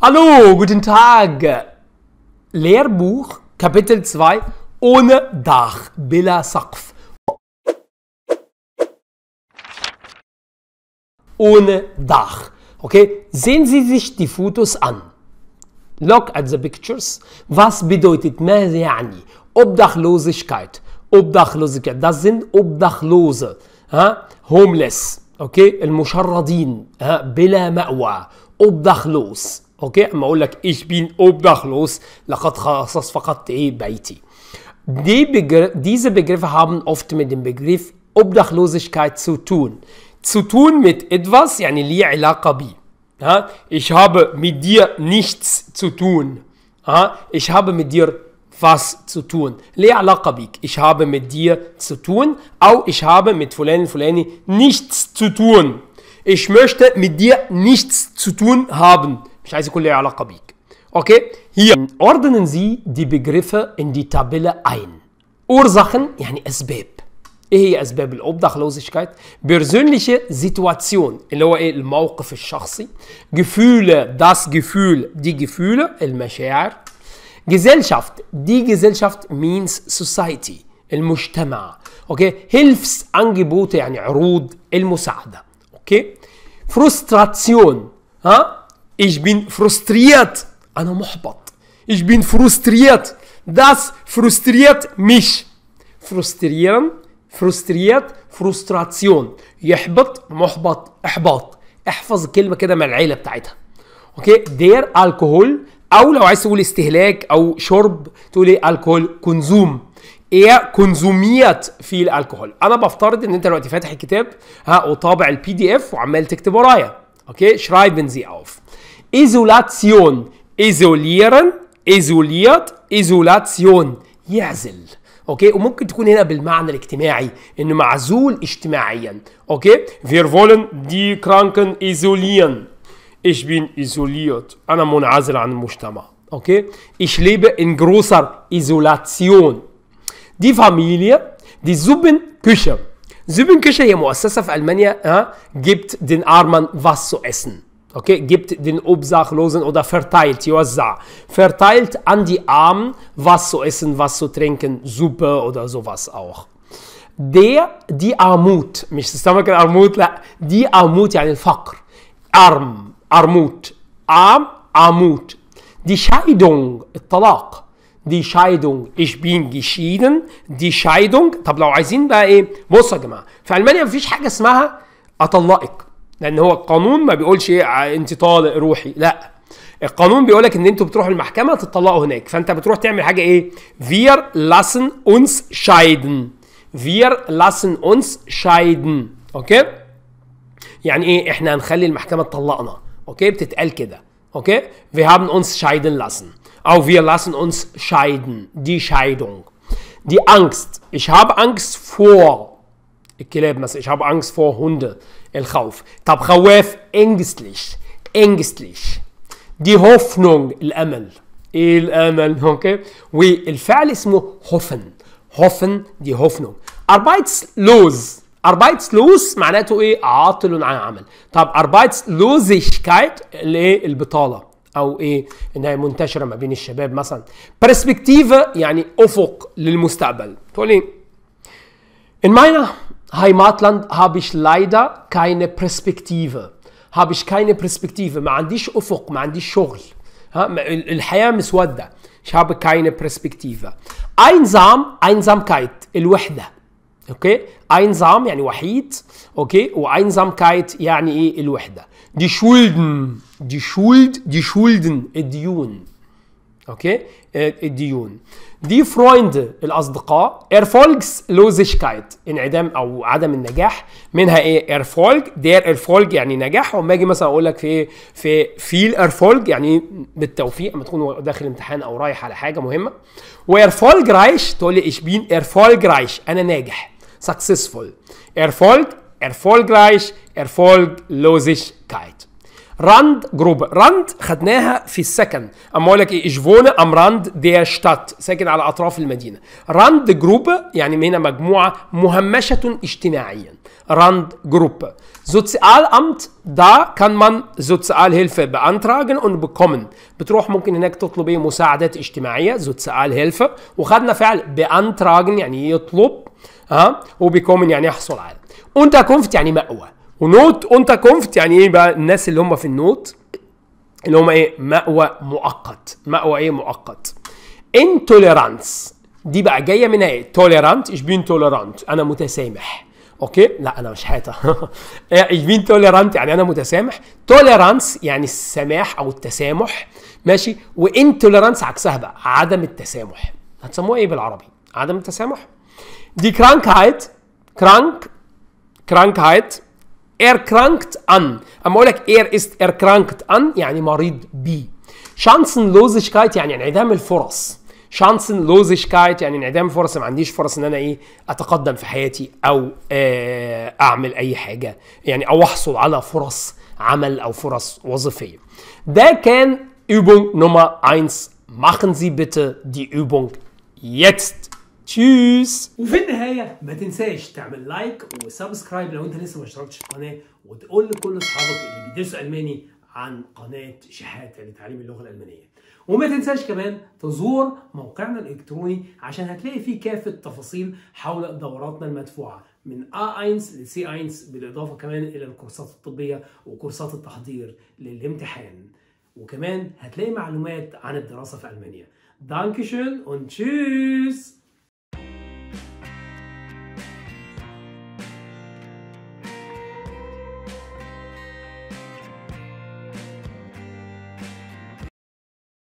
Hallo, guten Tag. Lehrbuch, Kapitel 2, ohne Dach, Billa Sakf. Ohne Dach. Okay, sehen Sie sich die Fotos an. Look at the pictures. Was bedeutet ماذا يعني? Obdachlosigkeit. Obdachlosigkeit. Das sind Obdachlose. Ha? Homeless. Okay, El Musharradin. Billa Ma'wa. Obdachlos. اوكي اما اقول لك ich bin obdachlos لقد خصصت فقط ايه بيتي Die Begr diese Begriffe haben oft mit dem Begriff Obdachlosigkeit zu tun. Zu tun mit etwas, يعني لي علاقة بي. Ja, ich habe mit dir nichts zu tun. Ja, ich habe mit dir was zu tun. لي علاقة بيك. Ich habe mit dir zu tun. Auch ich habe mit فلان fulani nichts zu tun. Ich möchte mit dir nichts zu tun haben. مش عايز يكون ليه علاقه بيك اوكي هي ordnen sie die Begriffe in die Tabelle ein Ursachen يعني اسباب ايه هي اسباب الابدخ لوزيشكايت بيرزونليشه سيتواسيون اللي هو ايه الموقف الشخصي Gefühle das Gefühl die Gefühle المشاعر Gesellschaft die Gesellschaft means society المجتمع اوكي هيلفس انجبوت يعني عروض المساعده اوكي فرستراتسيون ها Ich bin frustriert. أنا محبط. Ich bin frustriert. Das frustriert mich. Frustrieren, frustriert, frustration. يحبط, محبط, إحباط. احفظ الكلمة كده مع العيلة بتاعتها. أوكي؟ دير الكحول أو لو عايز تقول استهلاك أو شرب تقول إيه؟ الكحول كونزوم. ايه كونزوميات في الكحول انا بفترض ان انت دلوقتي فاتح الكتاب ها وطابع البي دي اف وعمال تكتب ورايا اوكي شرايبن زي اوف Isolation. Isolieren. Isoliert. Isolation. يعزل. اوكي وممكن تكون هنا بالمعنى الاجتماعي انه معزول اجتماعيا اوكي wir wollen die kranken isolieren ich bin isoliert انا منعزل عن المجتمع اوكي ich lebe in großer Isolation die Familie die Suppenküche Suppenküche هي مؤسسة في ألمانيا ها gibt den Armen was zu essen Okay, gibt den Obdachlosen oder verteilt, Yuazza. Verteilt an die Armen was zu essen, was zu trinken, Suppe oder sowas auch. Der, die Armut, mich Armut, die Armut, ja, Fakr. Arm, Armut. Arm, Armut. Die Scheidung, Talaq. Die Scheidung, ich bin geschieden. Die Scheidung, طب لو عايزين بقى ايه؟ بصوا يا جماعه، في المانيا لان هو القانون ما بيقولش ايه انت طالق روحي لا القانون بيقول لك ان انتوا بتروحوا المحكمه تطلقوا هناك فانت بتروح تعمل حاجه ايه فير لاسن اونس شايدن فير لاسن اونس شايدن اوكي يعني ايه احنا هنخلي المحكمه تطلقنا اوكي بتتقال كده اوكي wir haben uns scheiden lassen او wir lassen uns scheiden دي Scheidung die Angst ich habe Angst vor الكلاب مثلا ich habe Angst vor Hunde الخوف طب خواف ängstlich ängstlich دي هوفنونج الامل ايه الامل اوكي والفعل اسمه هوفن هوفن دي هوفنونج اربايتس لوز اربايتس لوز معناته ايه عاطل عن عمل طب اربايتس لوزيشكايت اللي ايه البطاله او ايه انها منتشره ما بين الشباب مثلا برسبكتيفا يعني افق للمستقبل تقول ايه in meiner Heimatland habe ich leider keine Perspektive habe ich keine Perspektive ما عنديش أفق ما عنديش شغل ها الحياة مسودة ich habe keine Perspektive einsam Einsamkeit الوحدة Okay? einsam يعني وحيد اوكي وeinsamkeit يعني ايه الوحدة die Schulden die Schuld die Schulden الديون اوكي إيه، الديون دي فرويند الاصدقاء ايرفولجز لوزشكايت انعدام او عدم النجاح منها ايه ايرفولج دير ايرفولج يعني نجاح واما اجي مثلا اقول لك في في فيل ايرفولج يعني بالتوفيق اما تكون داخل امتحان او رايح على حاجه مهمه ويرفولج رايش تقول لي ايش بين ايرفولج رايش انا ناجح سكسسفول ايرفولج ايرفولج رايش ايرفولج لوزشكايت راند جروب راند خدناها في السكن اما اقول لك ايه اشفون ام راند دير شتات ساكن على اطراف المدينه راند جروب يعني هنا مجموعه مهمشه اجتماعيا راند جروب جروبر Sozialamt, da kann man هيلف بانتراجن اون بكومن بتروح ممكن هناك تطلب ايه مساعدات اجتماعيه هيلف وخدنا فعل بانتراجن يعني يطلب ها وبيكومن يعني يحصل على. Unterkunft يعني مأوى. ونوت اونتا كونفت يعني ايه بقى الناس اللي هم في النوت اللي هم ايه مأوى مؤقت مأوى ايه مؤقت انتوليرانس دي بقى جايه منها ايه توليرانت ايش بين توليرانت انا متسامح اوكي لا انا مش حاطه ايش بين توليرانت يعني انا متسامح توليرانس يعني السماح او التسامح ماشي وانتوليرانس عكسها بقى عدم التسامح هتسموها ايه بالعربي عدم التسامح دي كرانكهايت كرانك كرانكهايت اير كرانكت ان اما اقول لك اير است اير كرانكت ان يعني مريض بي شانسن لوزشكايت يعني انعدام الفرص شانسن لوزشكايت يعني انعدام الفرص ما عنديش فرص ان انا ايه اتقدم في حياتي او آه اعمل اي حاجه يعني او احصل على فرص عمل او فرص وظيفيه ده كان Übung Nummer 1 machen Sie bitte die Übung jetzt تشيس وفي النهايه ما تنساش تعمل لايك وسبسكرايب لو انت لسه ما اشتركتش في القناه وتقول لكل اصحابك اللي بيدرسوا الماني عن قناه شحاته لتعليم يعني اللغه الالمانيه وما تنساش كمان تزور موقعنا الالكتروني عشان هتلاقي فيه كافه تفاصيل حول دوراتنا المدفوعه من A1 ل C1 بالاضافه كمان الى الكورسات الطبيه وكورسات التحضير للامتحان وكمان هتلاقي معلومات عن الدراسه في المانيا دانكشن und tschüss